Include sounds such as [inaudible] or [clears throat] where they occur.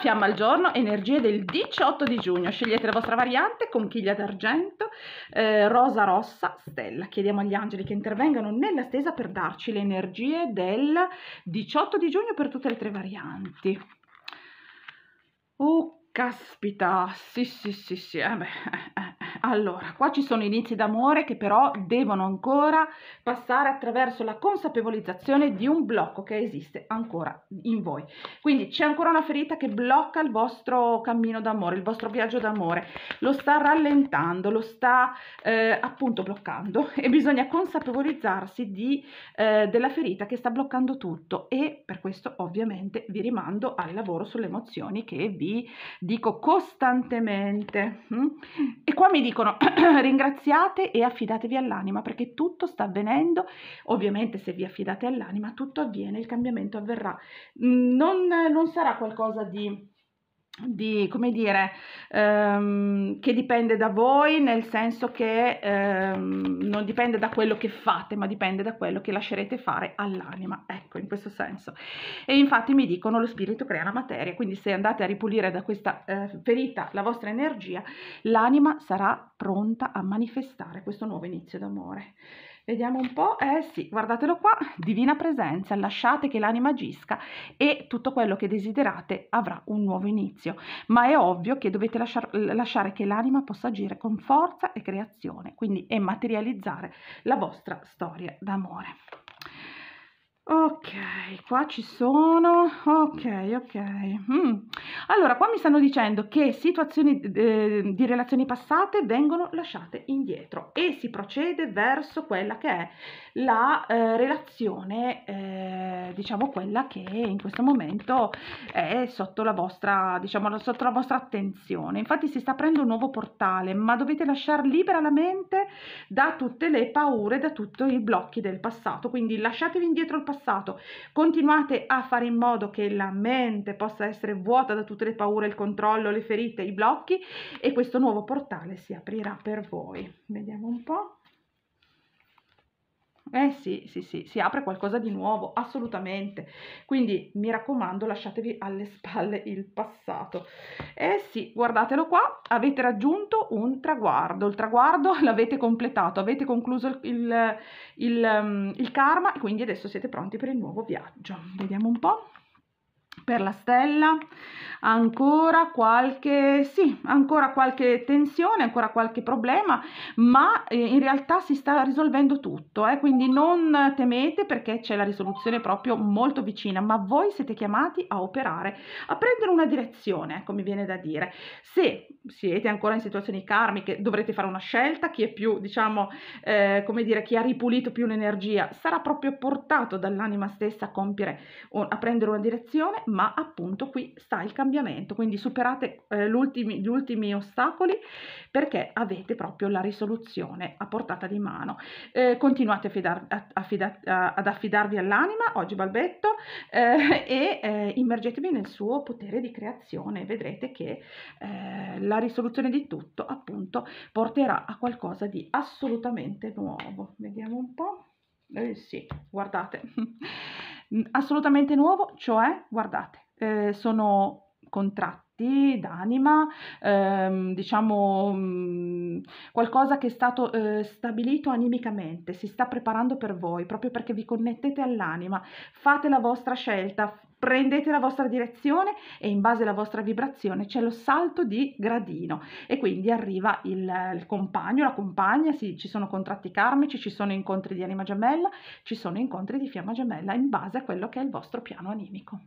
fiamma al giorno, energie del 18 di giugno. Scegliete la vostra variante, conchiglia d'argento, eh, rosa rossa, stella. Chiediamo agli angeli che intervengano nella stesa per darci le energie del 18 di giugno per tutte le tre varianti. Oh, caspita, sì, sì, sì, sì, eh beh, eh, eh. Allora, qua ci sono inizi d'amore che però devono ancora passare attraverso la consapevolizzazione di un blocco che esiste ancora in voi. Quindi c'è ancora una ferita che blocca il vostro cammino d'amore, il vostro viaggio d'amore, lo sta rallentando, lo sta eh, appunto bloccando e bisogna consapevolizzarsi di, eh, della ferita che sta bloccando tutto e per questo ovviamente vi rimando al lavoro sulle emozioni che vi dico costantemente. Mm? E qua mi dice dicono [clears throat] ringraziate e affidatevi all'anima perché tutto sta avvenendo, ovviamente se vi affidate all'anima tutto avviene, il cambiamento avverrà, non, non sarà qualcosa di di, come dire, ehm, che dipende da voi, nel senso che ehm, non dipende da quello che fate, ma dipende da quello che lascerete fare all'anima, ecco, in questo senso. E infatti mi dicono lo spirito crea la materia, quindi se andate a ripulire da questa eh, ferita la vostra energia, l'anima sarà pronta a manifestare questo nuovo inizio d'amore. Vediamo un po', eh sì, guardatelo qua, divina presenza, lasciate che l'anima agisca e tutto quello che desiderate avrà un nuovo inizio, ma è ovvio che dovete lasciar, lasciare che l'anima possa agire con forza e creazione, quindi e materializzare la vostra storia d'amore ok qua ci sono ok ok mm. allora qua mi stanno dicendo che situazioni eh, di relazioni passate vengono lasciate indietro e si procede verso quella che è la eh, relazione eh, diciamo quella che in questo momento è sotto la vostra diciamo sotto la vostra attenzione infatti si sta aprendo un nuovo portale ma dovete lasciare libera la mente da tutte le paure da tutti i blocchi del passato quindi lasciatevi indietro il passato Continuate a fare in modo che la mente possa essere vuota da tutte le paure, il controllo, le ferite, i blocchi e questo nuovo portale si aprirà per voi. Vediamo un po'. Eh sì, sì, sì, si apre qualcosa di nuovo, assolutamente. Quindi mi raccomando, lasciatevi alle spalle il passato. Eh sì, guardatelo qua, avete raggiunto un traguardo, il traguardo [laughs] l'avete completato, avete concluso il, il, il, mm, il karma e quindi adesso siete pronti per il nuovo viaggio. Vediamo un po' per la stella ancora qualche sì ancora qualche tensione ancora qualche problema ma eh, in realtà si sta risolvendo tutto eh, quindi non temete perché c'è la risoluzione proprio molto vicina ma voi siete chiamati a operare a prendere una direzione ecco mi viene da dire se siete ancora in situazioni karmiche dovrete fare una scelta chi è più diciamo eh, come dire chi ha ripulito più l'energia sarà proprio portato dall'anima stessa a compiere a prendere una direzione ma ma appunto qui sta il cambiamento, quindi superate eh, ultimi, gli ultimi ostacoli perché avete proprio la risoluzione a portata di mano. Eh, continuate a fidar, a, affida, a, ad affidarvi all'anima, oggi balbetto, eh, [laughs] e eh, immergetevi nel suo potere di creazione, vedrete che eh, la risoluzione di tutto appunto porterà a qualcosa di assolutamente nuovo. Vediamo un po'. Eh sì, guardate. [laughs] assolutamente nuovo, cioè, guardate, eh, sono contratti d'anima, ehm, diciamo mh, mm, qualcosa che è stato eh, stabilito animicamente, si sta preparando per voi, proprio perché vi connettete all'anima, fate la vostra scelta, prendete la vostra direzione e in base alla vostra vibrazione c'è lo salto di gradino e quindi arriva il, il compagno, la compagna, sì, ci sono contratti karmici, ci sono incontri di anima gemella, ci sono incontri di fiamma gemella in base a quello che è il vostro piano animico.